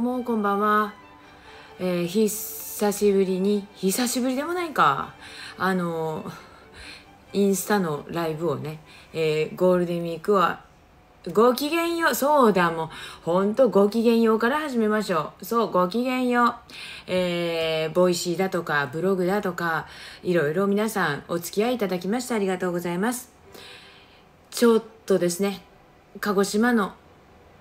うもこんばんは、えー、久しぶりに久しぶりでもないかあのインスタのライブをね、えー、ゴールデンウィークはごきげんよう。そうだ、もう、ほんとごきげんようから始めましょう。そう、ごきげんよう。えー、ボイシーだとか、ブログだとか、いろいろ皆さんお付き合いいただきましてありがとうございます。ちょっとですね、鹿児島の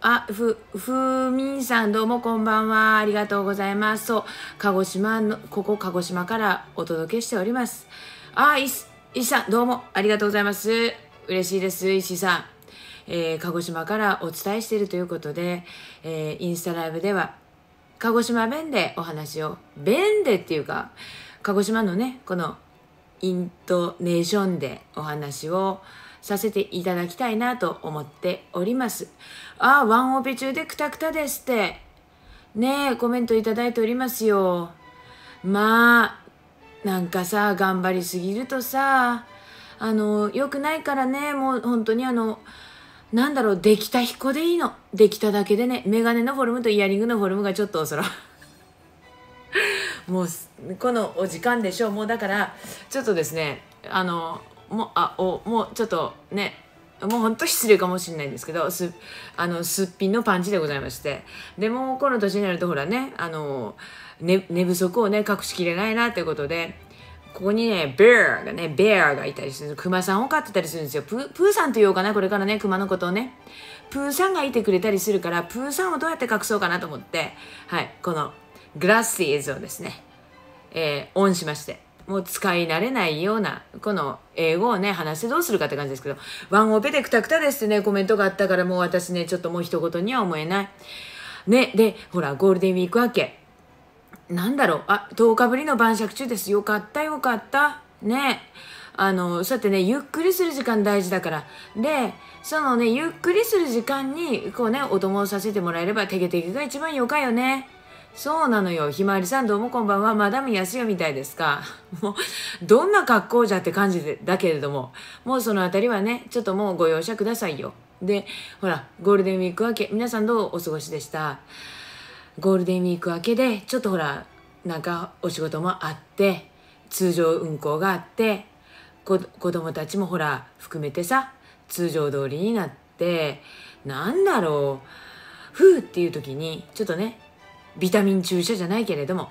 あ、ふ、ふみんさんどうもこんばんは。ありがとうございます。そう、鹿児島の、ここ鹿児島からお届けしております。あ、いい石さんどうもありがとうございます。嬉しいです、石さん。えー、鹿児島からお伝えしているということで、えー、インスタライブでは、鹿児島弁でお話を、弁でっていうか、鹿児島のね、このイントネーションでお話を、させていただきたいなと思っております。あ、ワンオペ中でクタクタですって。ねえ、コメントいただいておりますよ。まあ、なんかさ、頑張りすぎるとさ、あの、良くないからね、もう本当にあの、なんだろう、できた彦でいいの。できただけでね、メガネのフォルムとイヤリングのフォルムがちょっとおそく。もう、このお時間でしょう。もうだから、ちょっとですね、あの、もあおもうちょっとねもうほんと失礼かもしれないんですけどすあのすっぴんのパンチでございましてでもこの年になるとほらねあの寝、ね、寝不足をね隠しきれないなということでここにね、ベアがね、ベアがいたりする。クマさんを飼ってたりするんですよ。プーさんと言おうかな、これからね、クマのことをね。プーさんがいてくれたりするから、プーさんをどうやって隠そうかなと思って、はい、このグラッシーズをですね、えー、オンしまして。もう使い慣れないような、この英語をね、話してどうするかって感じですけど、ワンオペでくたくたですってね、コメントがあったからもう私ね、ちょっともう一言には思えない。ね、で、ほら、ゴールデンウィーク明け。なんだろう、あ、10日ぶりの晩酌中です。よかったよかった。ね。あの、そうやってね、ゆっくりする時間大事だから。で、そのね、ゆっくりする時間に、こうね、お供をさせてもらえれば、テゲテゲが一番よかよね。そうなのよ。ひまわりさんどうもこんばんは。マダム安代みたいですか。もう、どんな格好じゃって感じでだけれども、もうそのあたりはね、ちょっともうご容赦くださいよ。で、ほら、ゴールデンウィーク明け、皆さんどうお過ごしでしたゴールデンウィーク明けで、ちょっとほら、なんかお仕事もあって、通常運行があって、子供たちもほら、含めてさ、通常通りになって、なんだろう、ふうっていう時に、ちょっとね、ビタミン注射じゃないけれども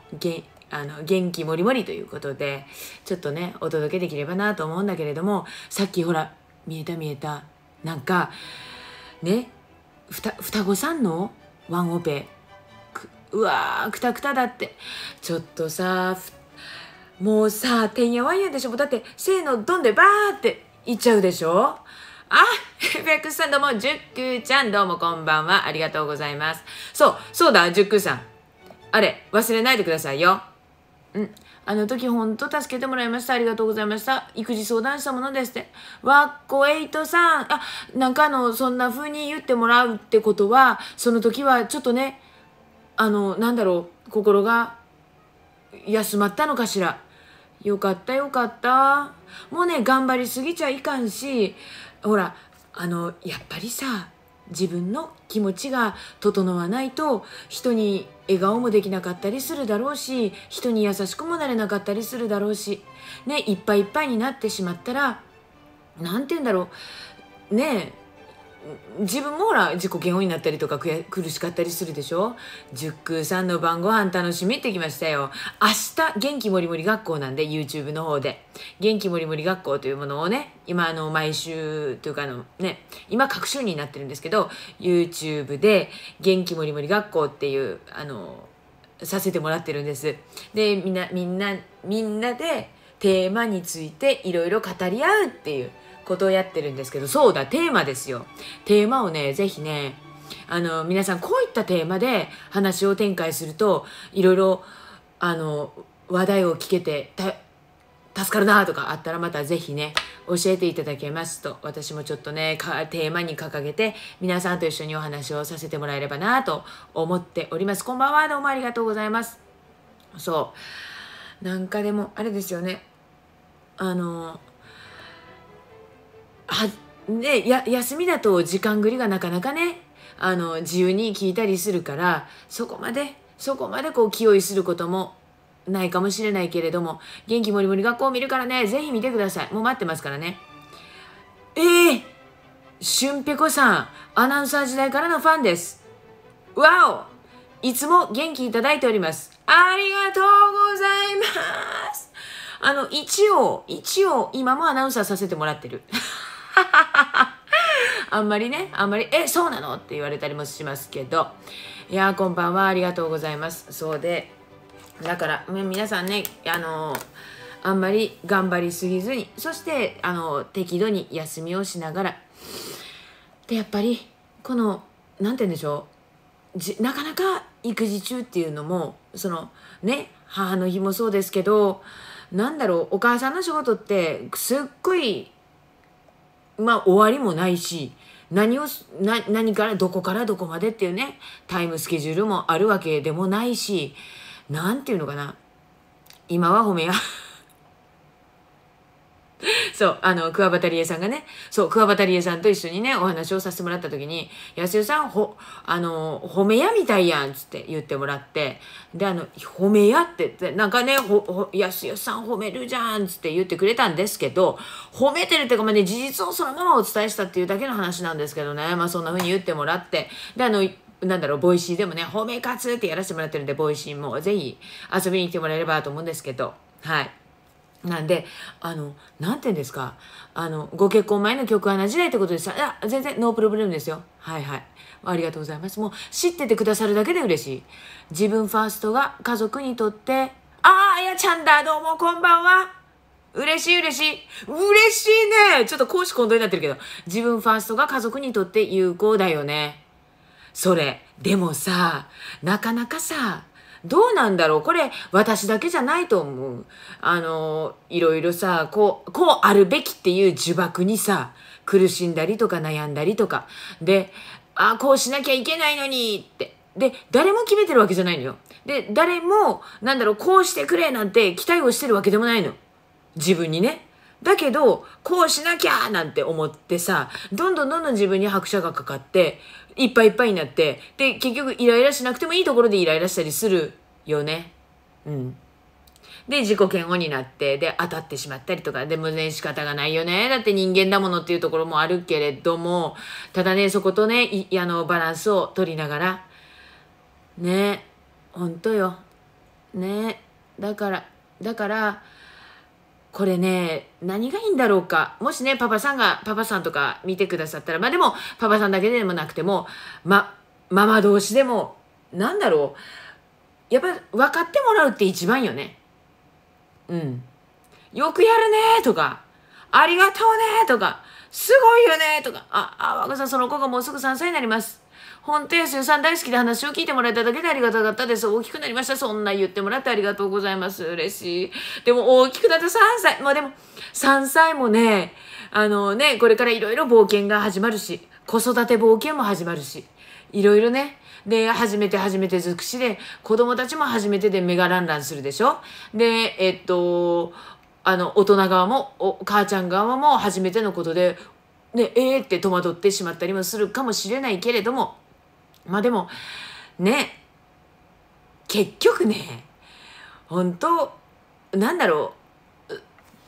あの元気もりもりということでちょっとねお届けできればなと思うんだけれどもさっきほら見えた見えたなんかね双子さんのワンオペうわくたくただってちょっとさもうさてんやわんやでしょだってせーのドンでバーっていっちゃうでしょあ、ヘックスさんどうも、ジュックーちゃんどうもこんばんは。ありがとうございます。そう、そうだ、ジュックーさん。あれ、忘れないでくださいよ。うん。あの時ほんと助けてもらいました。ありがとうございました。育児相談したものですって。わっこエイトさん。あ、なんかあの、そんな風に言ってもらうってことは、その時はちょっとね、あの、なんだろう、心が休まったのかしら。よかったよかった。もうね、頑張りすぎちゃいかんし、ほらあのやっぱりさ自分の気持ちが整わないと人に笑顔もできなかったりするだろうし人に優しくもなれなかったりするだろうし、ね、いっぱいいっぱいになってしまったら何て言うんだろうね自分もほら自己嫌悪になったりとか苦しかったりするでしょ塾さんの晩ご飯楽しみってきましたよ明日元気もりもり学校なんで YouTube の方で元気もりもり学校というものをね今あの毎週というかあのね今各週になってるんですけど YouTube で元気もりもり学校っていうあのさせてもらってるんですでみんなみんなみんなでテーマについていろいろ語り合うっていうことをやってるんですけど、そうだ、テーマですよ。テーマをね、ぜひね、あの、皆さんこういったテーマで話を展開すると、いろいろ、あの、話題を聞けて、助かるなとかあったらまたぜひね、教えていただけますと、私もちょっとね、テーマに掲げて、皆さんと一緒にお話をさせてもらえればなと思っております。こんばんは、どうもありがとうございます。そう。なんかでも、あれですよね。あの、はね、や休みだと時間繰りがなかなかねあの自由に聞いたりするからそこまでそこまでこう気負いすることもないかもしれないけれども元気もりもり学校を見るからねぜひ見てくださいもう待ってますからねええー、俊ぺこさんアナウンサー時代からのファンですわおいつも元気いただいておりますありがとうございますあの一応一応今もアナウンサーさせてもらってる あんまりね、あんまり、え、そうなのって言われたりもしますけど、いやこんばんは、ありがとうございます。そうで、だから、皆さんね、あのー、あんまり頑張りすぎずに、そして、あのー、適度に休みをしながら、で、やっぱり、この、なんて言うんでしょう、なかなか育児中っていうのも、その、ね、母の日もそうですけど、なんだろう、お母さんの仕事って、すっごいまあ、終わりもないし何を何からどこからどこまでっていうねタイムスケジュールもあるわけでもないし何て言うのかな今は褒めやそう、あの、桑畑理恵さんがね、そう、桑畑理恵さんと一緒にね、お話をさせてもらった時に、安代さん、ほ、あの、褒めやみたいやん、つって言ってもらって、で、あの、褒めやってって、なんかね、ほ、ほ、安代さん褒めるじゃん、つって言ってくれたんですけど、褒めてるっていうか、まあね、事実をそのままお伝えしたっていうだけの話なんですけどね、まあそんな風に言ってもらって、で、あの、なんだろう、ボイシーでもね、褒め活ってやらせてもらってるんで、ボイシーもぜひ遊びに来てもらえればと思うんですけど、はい。なんで、あの、なんて言うんですか、あの、ご結婚前の曲はナ時代ってことでさ、いや、全然ノープロブレムですよ。はいはい。ありがとうございます。もう知っててくださるだけで嬉しい。自分ファーストが家族にとって、ああ、あやちゃんだ、どうもこんばんは。嬉しい嬉しい。嬉しいね。ちょっと公私混同になってるけど、自分ファーストが家族にとって有効だよね。それ、でもさ、なかなかさ、どうなんだろうこれ私だけじゃないと思う。あの、いろいろさ、こう、こうあるべきっていう呪縛にさ、苦しんだりとか悩んだりとか。で、あ、こうしなきゃいけないのにって。で、誰も決めてるわけじゃないのよ。で、誰も、なんだろう、こうしてくれなんて期待をしてるわけでもないの。自分にね。だけど、こうしなきゃなんて思ってさ、どんどんどんどん自分に拍車がかかって、いっぱいいっぱいになって、で、結局イライラしなくてもいいところでイライラしたりするよね。うん。で、自己嫌悪になって、で、当たってしまったりとか、でもね、仕方がないよね。だって人間だものっていうところもあるけれども、ただね、そことね、いあの、バランスを取りながら、ね、ほんとよ。ね、だから、だから、これね、何がいいんだろうか。もしね、パパさんが、パパさんとか見てくださったら、まあでも、パパさんだけでもなくても、ま、ママ同士でも、何だろう。やっぱ、分かってもらうって一番よね。うん。よくやるねとか、ありがとうねとか、すごいよねとか、あ、あ、若さんその子がもうすぐ3歳になります。本店主さん大好きで話を聞いてもらえただけでありがたかったです。大きくなりました。そんな言ってもらってありがとうございます。嬉しい。でも大きくなった3歳。まあでも、3歳もね、あのね、これからいろいろ冒険が始まるし、子育て冒険も始まるし、いろいろね。で、初めて初めて尽くしで、子供たちも初めてで目がランランするでしょで、えっと、あの、大人側も、お母ちゃん側も初めてのことで、ね、えーって戸惑ってしまったりもするかもしれないけれども、まあでもね結局ね本当なんだろ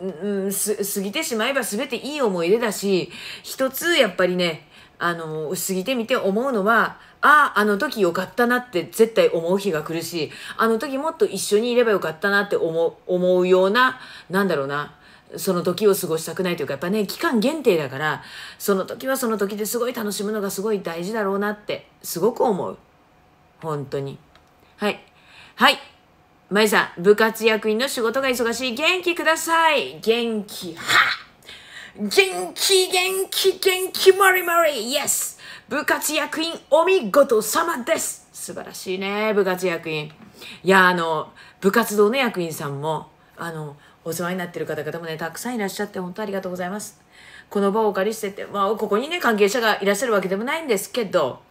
ううん過ぎてしまえば全ていい思い出だし一つやっぱりねあの過ぎてみて思うのはあああの時よかったなって絶対思う日が来るしあの時もっと一緒にいればよかったなって思う思うようななんだろうなその時を過ごしたくないというかやっぱね期間限定だからその時はその時ですごい楽しむのがすごい大事だろうなってすごく思う本当にはいはいまゆさん部活役員の仕事が忙しい元気ください元気は元気元気元気もりもりイエス部活役員お見事様です素晴らしいね部活役員いやあの部活動の役員さんもあのお世話になってる方々もね、たくさんいらっしゃって本当ありがとうございます。この場をお借りしてて、まあ、ここにね、関係者がいらっしゃるわけでもないんですけど、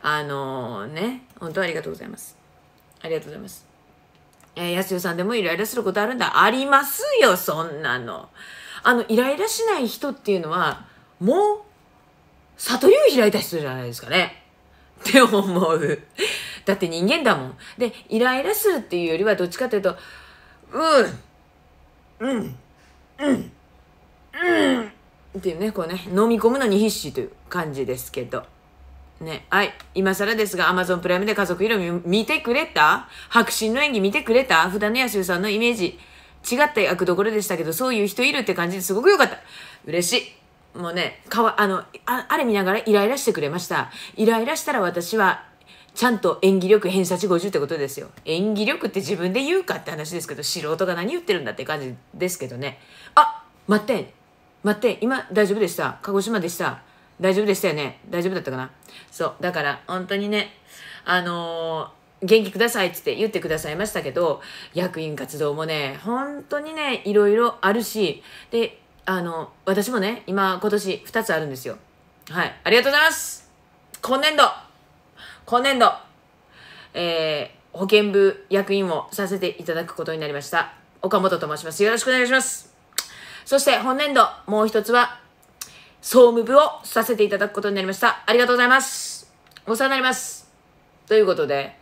あのー、ね、本当ありがとうございます。ありがとうございます。えー、安代さんでもイライラすることあるんだ。ありますよ、そんなの。あの、イライラしない人っていうのは、もう、悟りを開いた人じゃないですかね。って思う。だって人間だもん。で、イライラするっていうよりは、どっちかというと、うん、うんうんうんっていうねこうね飲み込むのに必死という感じですけどねはい今更ですが Amazon プライムで家族色味見てくれた白真の演技見てくれた普段の安代さんのイメージ違った役どころでしたけどそういう人いるって感じですごく良かった嬉しいもうねかわあのあれ見ながらイライラしてくれましたイライラしたら私はちゃんと演技力偏差値50ってことですよ。演技力って自分で言うかって話ですけど、素人が何言ってるんだって感じですけどね。あ待って、待って、今大丈夫でした。鹿児島でした。大丈夫でしたよね。大丈夫だったかな。そう、だから本当にね、あのー、元気くださいって言ってくださいましたけど、役員活動もね、本当にね、いろいろあるし、で、あの、私もね、今、今年2つあるんですよ。はい。ありがとうございます今年度今年度、えー、保健部役員をさせていただくことになりました。岡本と申します。よろしくお願いします。そして本年度、もう一つは、総務部をさせていただくことになりました。ありがとうございます。お世話になります。ということで、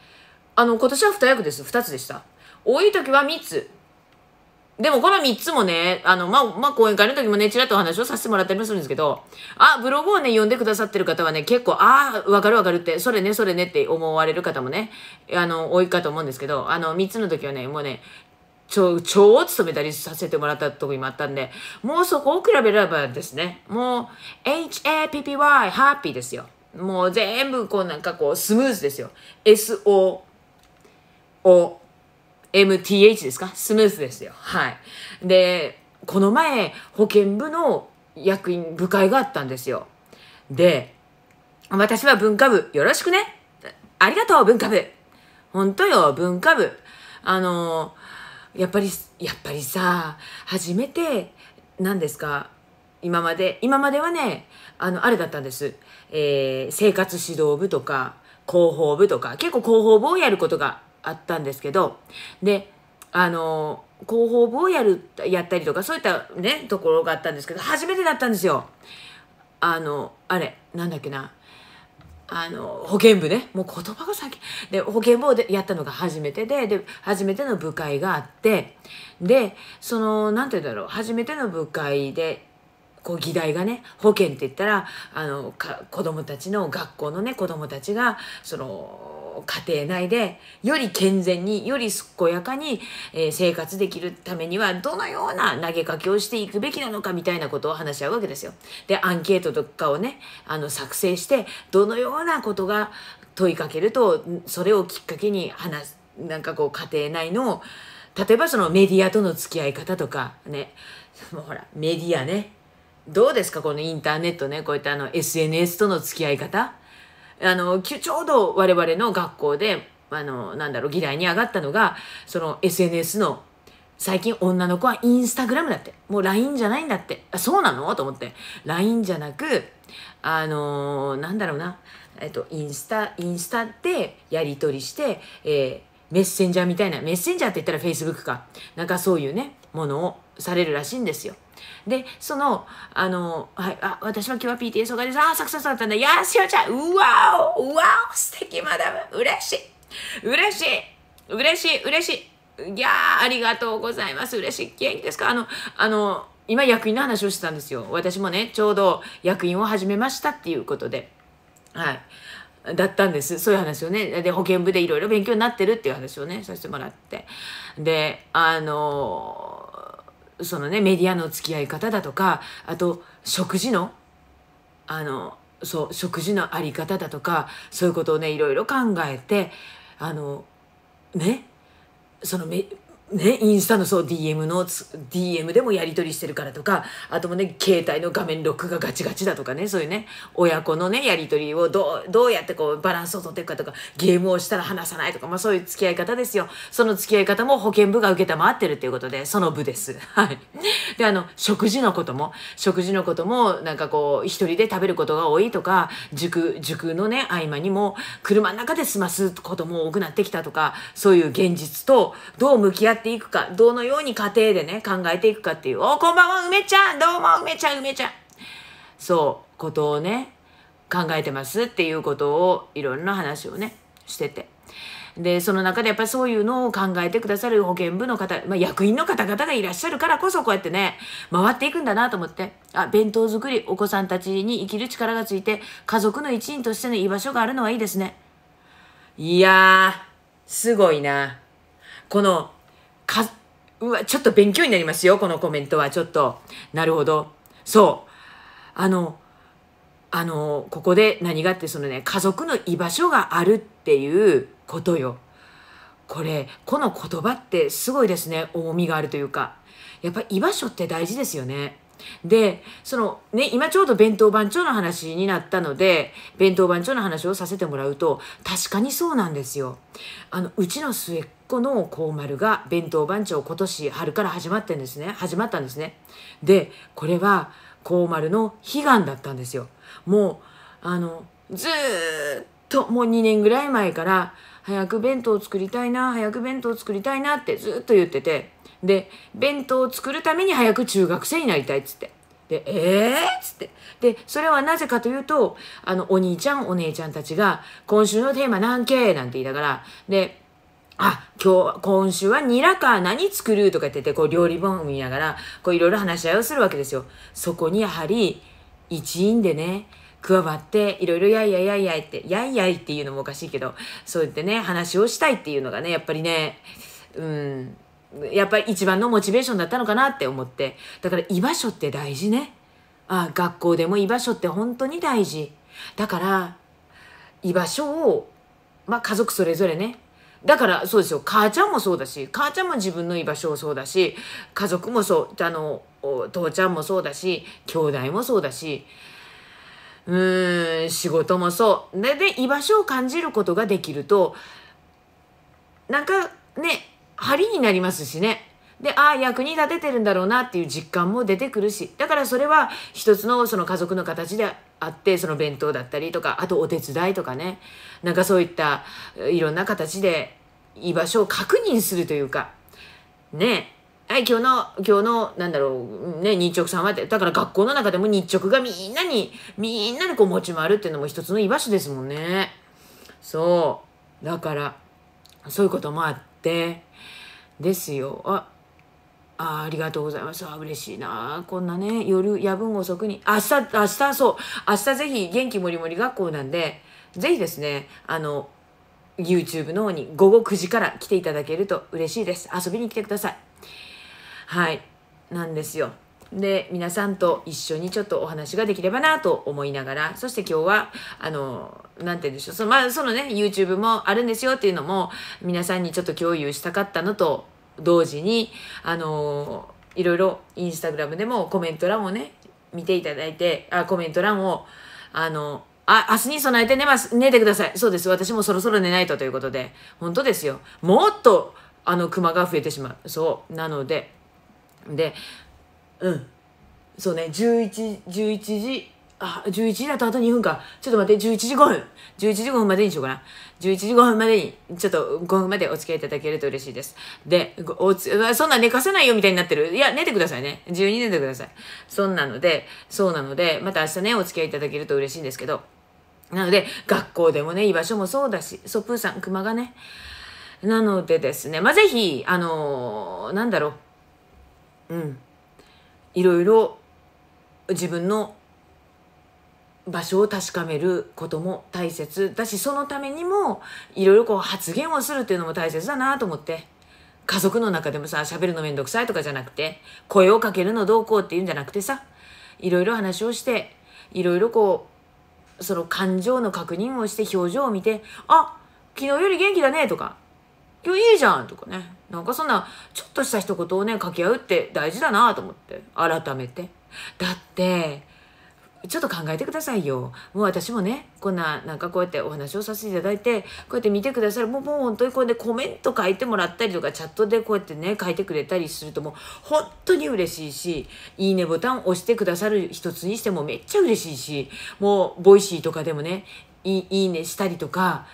あの、今年は2役です。2つでした。多い時は3つ。でもこの3つもね、あの、まあ、まあ、講演会の時もね、ちらっとお話をさせてもらったりもするんですけど、あ、ブログをね、読んでくださってる方はね、結構、ああ、わかるわかるって、それね、それねって思われる方もね、あの、多いかと思うんですけど、あの、3つの時はね、もうね、超、超を務めたりさせてもらった時もあったんで、もうそこを比べればですね、もう、HAPPY、ハッピーですよ。もう全部、こうなんかこう、スムーズですよ。SO、O、MTH ですかスムースですよ。はい。で、この前、保健部の役員部会があったんですよ。で、私は文化部、よろしくね。ありがとう、文化部。ほんとよ、文化部。あのやっぱり、やっぱりさ、初めて、何ですか、今まで、今まではね、あの、あれだったんです。えー、生活指導部とか、広報部とか、結構広報部をやることがあったんですけど、で、あの、広報部をやる、やったりとか、そういったね、ところがあったんですけど、初めてだったんですよ。あの、あれ、なんだっけな。あの、保健部ね。もう言葉が先。で、保健部をやったのが初めてで、で、初めての部会があって、で、その、何て言うんだろう、初めての部会で、こう議題がね保健って言ったらあのか子どもたちの学校のね子どもたちがその家庭内でより健全により健やかに、え生活できるためにはどのような投げかけをしていくべきなのかみたいなことを話し合うわけですよ。でアンケートとかをねあの作成してどのようなことが問いかけるとそれをきっかけに話すなんかこう家庭内の例えばそのメディアとの付き合い方とかねもうほらメディアねどうですかこのインターネットねこういったあの SNS との付き合い方あのちょうど我々の学校であのなんだろう議題に上がったのがその SNS の最近女の子はインスタグラムだってもう LINE じゃないんだってあそうなのと思って LINE じゃなくあのー、なんだろうな、えっと、インスタインスタでやり取りして、えー、メッセンジャーみたいなメッセンジャーって言ったら Facebook かなんかそういうねものをされるらしいんですよでそのあの、はい、あ私も今日は PTA 総会ですあサクサクだったんだいやしおちゃんうわおうわお素敵マダム嬉しい嬉しい嬉しい嬉しいいやありがとうございます嬉しい元気ですかあのあの今役員の話をしてたんですよ私もねちょうど役員を始めましたっていうことではいだったんですそういう話をねで保健部でいろいろ勉強になってるっていう話をねさせてもらってであのそのね、メディアの付き合い方だとか、あと、食事の、あの、そう、食事のあり方だとか、そういうことをね、いろいろ考えて、あの、ね、そのメ、ね、インスタのそう DM の DM でもやり取りしてるからとか、あともね、携帯の画面ロックがガチガチだとかね、そういうね、親子のね、やり取りをどう、どうやってこうバランスをとっていくかとか、ゲームをしたら話さないとか、まあそういう付き合い方ですよ。その付き合い方も保健部が受けたまってるっていうことで、その部です。はい。で、あの、食事のことも、食事のことも、なんかこう、一人で食べることが多いとか、塾、塾のね、合間にも、車の中で済ますことも多くなってきたとか、そういう現実とどう向き合ってっていくか、どのように家庭でね、考えていくかっていう、お、こんばんは、梅ちゃんどうも、梅ちゃん、梅ちゃんそう、ことをね、考えてますっていうことを、いろんな話をね、してて。で、その中でやっぱりそういうのを考えてくださる保健部の方、まあ、役員の方々がいらっしゃるからこそこうやってね、回っていくんだなと思って、あ、弁当作り、お子さんたちに生きる力がついて、家族の一員としての居場所があるのはいいですね。いやー、すごいな。このか、うわ、ちょっと勉強になりますよ、このコメントは。ちょっと。なるほど。そう。あの、あの、ここで何がって、そのね、家族の居場所があるっていうことよ。これ、この言葉ってすごいですね。重みがあるというか。やっぱ居場所って大事ですよね。でそのね今ちょうど弁当番長の話になったので弁当番長の話をさせてもらうと確かにそうなんですよ。あのうちの末っ子の高丸が弁当番長今年春から始まってんですね始まったんですね。でこれは高丸の悲願だったんですよ。もうあのずっともう2年ぐらい前から早く弁当を作りたいな早く弁当を作りたいなってずっと言ってて。で、弁当を作るために早く中学生になりたいっつって。で、えー、っつって。で、それはなぜかというと、あの、お兄ちゃん、お姉ちゃんたちが、今週のテーマ何系なんて言いながら、で、あ、今日、今週はニラか何作るとか言ってて、こう料理本を見ながら、こういろいろ話し合いをするわけですよ。そこにやはり、一員でね、加わって、いろいろやいやいやいやいって、やいやいっていうのもおかしいけど、そうやってね、話をしたいっていうのがね、やっぱりね、うん、やっぱり一番のモチベーションだったのかなって思ってだから居場所って大事ねあ学校でも居場所って本当に大事だから居場所をまあ家族それぞれねだからそうですよ母ちゃんもそうだし母ちゃんも自分の居場所をそうだし家族もそうあの父ちゃんもそうだし兄弟もそうだしうーん仕事もそうでで居場所を感じることができるとなんかね張りになりますしね。で、ああ、役に立ててるんだろうなっていう実感も出てくるし、だからそれは一つのその家族の形であって、その弁当だったりとか、あとお手伝いとかね、なんかそういったいろんな形で居場所を確認するというか、ね、はい、今日の、今日の、なんだろう、ね、日直さんは、って、だから学校の中でも日直がみんなに、みんなでこう持ち回るっていうのも一つの居場所ですもんね。そう。だから、そういうこともあって、てですよああありがとうございます。あ嬉しいな。こんなね、夜、夜分遅くに、明日、明日、そう、明日ぜひ元気もりもり学校なんで、ぜひですね、あの、YouTube の方に午後9時から来ていただけると嬉しいです。遊びに来てください。はい。なんですよ。で皆さんと一緒にちょっとお話ができればなと思いながらそして今日はあの何て言うんでしょうその,、まあ、そのね YouTube もあるんですよっていうのも皆さんにちょっと共有したかったのと同時にあのいろいろインスタグラムでもコメント欄をね見ていただいてあコメント欄をあのあ、明日に備えて寝ます。寝てください。そうです。私もそろそろ寝ないとということで。本当ですよ。もっと、あの、熊が増えてしまう。そう。なので、で、うんそうね11 11時あ11時だとあと2分かちょっと待って11時5分11時5分までにしようかな11時5分までにちょっと5分までお付き合いいただけると嬉しいですでおつそんな寝かせないよみたいになってるいや寝てくださいね自由に寝てくださいそんなのでそうなのでまた明日ねお付き合いいただけると嬉しいんですけどなので学校でもね居場所もそうだしそうプーさん熊がねなのでですねまあぜひあのー、なんだろううんいろいろ自分の場所を確かめることも大切だしそのためにもいろいろこう発言をするっていうのも大切だなと思って家族の中でもさ喋るのめんどくさいとかじゃなくて声をかけるのどうこうっていうんじゃなくてさいろいろ話をしていろいろこうその感情の確認をして表情を見て「あ昨日より元気だね」とかいいいじゃんとかね。なんかそんな、ちょっとした一言をね、掛け合うって大事だなと思って。改めて。だって、ちょっと考えてくださいよ。もう私もね、こんな、なんかこうやってお話をさせていただいて、こうやって見てくださる、もう、もう本当にこうやってコメント書いてもらったりとか、チャットでこうやってね、書いてくれたりするともう、本当に嬉しいし、いいねボタンを押してくださる一つにしてもめっちゃ嬉しいし、もう、ボイシーとかでもね、いいいねしたりとか、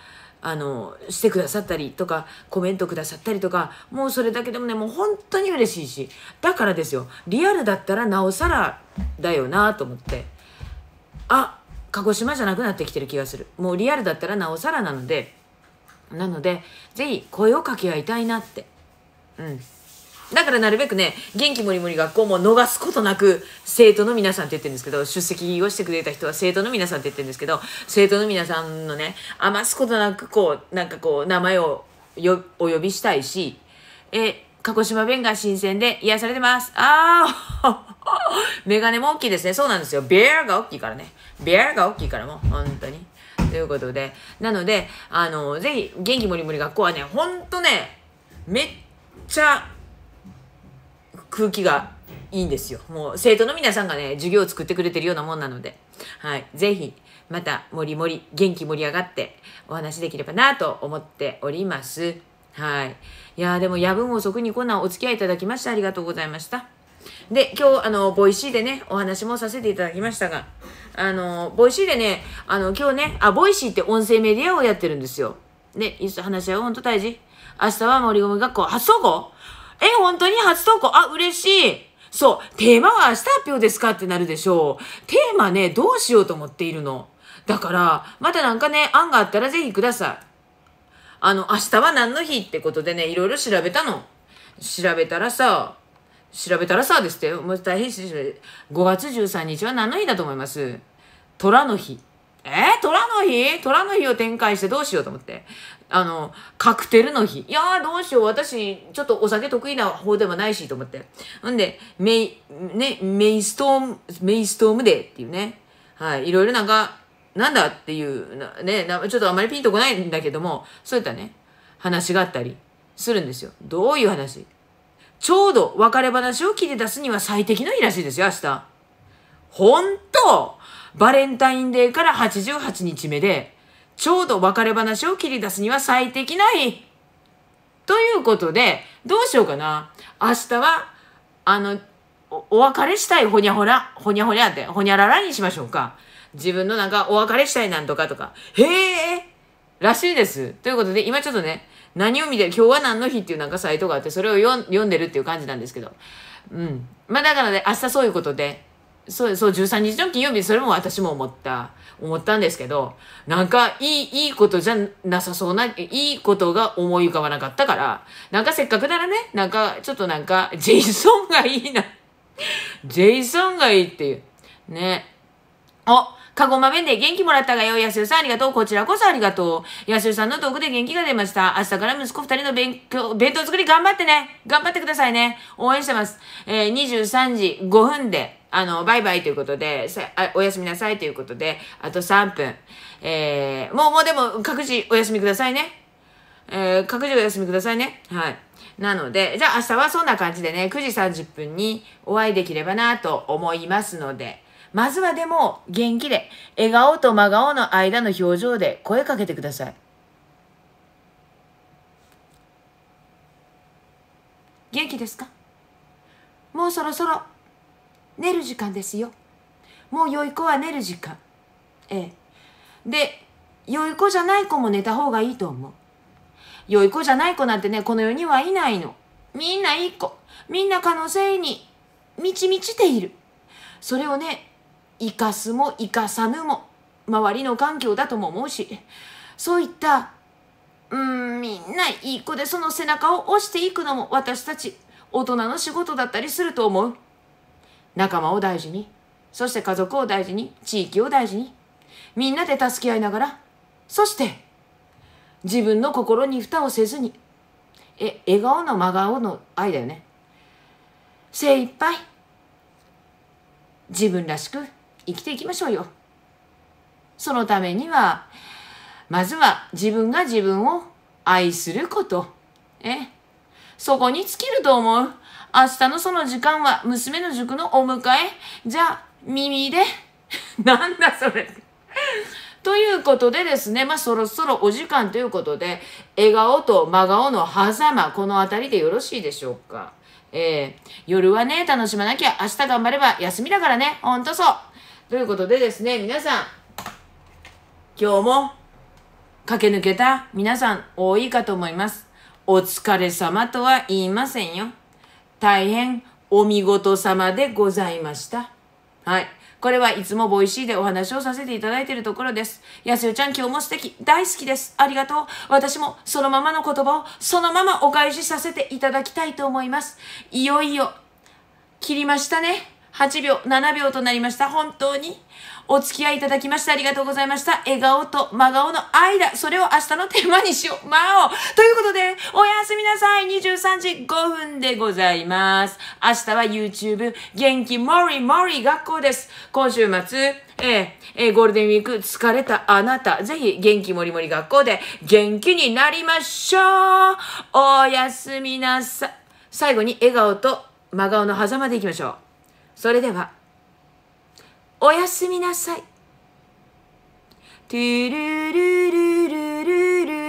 あのしてくださったりとかコメントくださったりとかもうそれだけでもねもう本当に嬉しいしだからですよリアルだったらなおさらだよなと思ってあ鹿児島じゃなくなってきてる気がするもうリアルだったらなおさらなのでなのでぜひ声を掛け合いたいなってうんだからなるべくね元気もりもり学校も逃すことなく生徒の皆さんって言ってるんですけど出席をしてくれた人は生徒の皆さんって言ってるんですけど生徒の皆さんのね余すことなくこうなんかこう名前をお呼びしたいしえ鹿児島弁が新鮮で癒されてます。ああ メガネも大きいですね。そうなんですよ。ベアが大きいからね。ベアが大きいからもう、本当に。ということで。なので、あの、ぜひ、元気もりもり学校はね、ほんとね、めっちゃ空気がいいんですよ。もう生徒の皆さんがね、授業を作ってくれてるようなもんなので、はい。ぜひ、また、もりもり、元気盛り上がってお話できればなと思っております。はい。いやでも、夜分遅くにこんなお付き合いいただきまして、ありがとうございました。で、今日、あの、ボイシーでね、お話もさせていただきましたが、あの、ボイシーでね、あの、今日ね、あ、ボイシーって音声メディアをやってるんですよ。ね、話し合う本当大事。明日は森込学校発送校え、本当に初投稿あ、嬉しいそう、テーマは明日発表ですかってなるでしょう。テーマね、どうしようと思っているの。だから、またなんかね、案があったらぜひください。あの、明日は何の日ってことでね、いろいろ調べたの。調べたらさ、調べたらさですって、もう大変し、5月13日は何の日だと思います虎の日。えー、虎の日虎の日を展開してどうしようと思って。あの、カクテルの日。いやーどうしよう。私、ちょっとお酒得意な方でもないしと思って。んで、メイ、ね、メイストーム、メイストームデーっていうね。はい。いろいろなんか、なんだっていう、ね、ちょっとあまりピンとこないんだけども、そういったね、話があったりするんですよ。どういう話ちょうど別れ話を切り出すには最適の日らしいですよ、明日。ほんとバレンタインデーから88日目で、ちょうど別れ話を切り出すには最適な日。ということで、どうしようかな。明日は、あの、お別れしたいほにゃほら、ほにゃほにゃって、ほにゃららにしましょうか。自分のなんかお別れしたいなんとかとか。へえらしいです。ということで、今ちょっとね、何を見て、今日は何の日っていうなんかサイトがあって、それを読んでるっていう感じなんですけど。うん。まあだからね、明日そういうことで、そう、そう、13日の金曜日、それも私も思った、思ったんですけど、なんか、いい、いいことじゃなさそうな、いいことが思い浮かばなかったから、なんかせっかくならね、なんか、ちょっとなんか、ジェイソンがいいな。ジェイソンがいいっていう。ね。あ、かご弁で元気もらったがよ。やすよさんありがとう。こちらこそありがとう。やすよさんのトークで元気が出ました。明日から息子二人の勉強、弁当作り頑張ってね。頑張ってくださいね。応援してます。えー、23時5分で、あの、バイバイということで、おやすみなさいということで、あと3分。えー、もう、もうでも、各自お休みくださいね。えー、各自お休みくださいね。はい。なので、じゃあ明日はそんな感じでね、9時30分にお会いできればなと思いますので、まずはでも元気で、笑顔と真顔の間の表情で声かけてください。元気ですかもうそろそろ寝る時間ですよ。もう良い子は寝る時間。ええ。で、良い子じゃない子も寝た方がいいと思う。良い子じゃない子なんてね、この世にはいないの。みんないい子。みんな可能性に満ち満ちている。それをね、生かすも生かさぬも周りの環境だとも思うしそういったうんみんないい子でその背中を押していくのも私たち大人の仕事だったりすると思う仲間を大事にそして家族を大事に地域を大事にみんなで助け合いながらそして自分の心に蓋をせずにえ笑顔の真顔の愛だよね精一杯自分らしく生きていきましょうよ。そのためには、まずは自分が自分を愛すること。え、そこに尽きると思う。明日のその時間は娘の塾のお迎え。じゃあ、耳で。なんだそれ。ということでですね、まあそろそろお時間ということで、笑顔と真顔の狭間、この辺りでよろしいでしょうか。えー、夜はね、楽しまなきゃ、明日頑張れば休みだからね、ほんとそう。ということでですね、皆さん、今日も駆け抜けた皆さん多いかと思います。お疲れ様とは言いませんよ。大変お見事様でございました。はい。これはいつもボイシーでお話をさせていただいているところです。やすよちゃん今日も素敵。大好きです。ありがとう。私もそのままの言葉をそのままお返しさせていただきたいと思います。いよいよ、切りましたね。8秒、7秒となりました。本当にお付き合いいただきましてありがとうございました。笑顔と真顔の間、それを明日のテーマにしよう。まおということで、おやすみなさい。23時5分でございます。明日は YouTube、元気もりもり学校です。今週末、えー、えー、ゴールデンウィーク疲れたあなた、ぜひ元気もりもり学校で元気になりましょう。おやすみなさい。最後に笑顔と真顔の狭間でいきましょう。それでは、おやすみなさい。トゥルルルルルル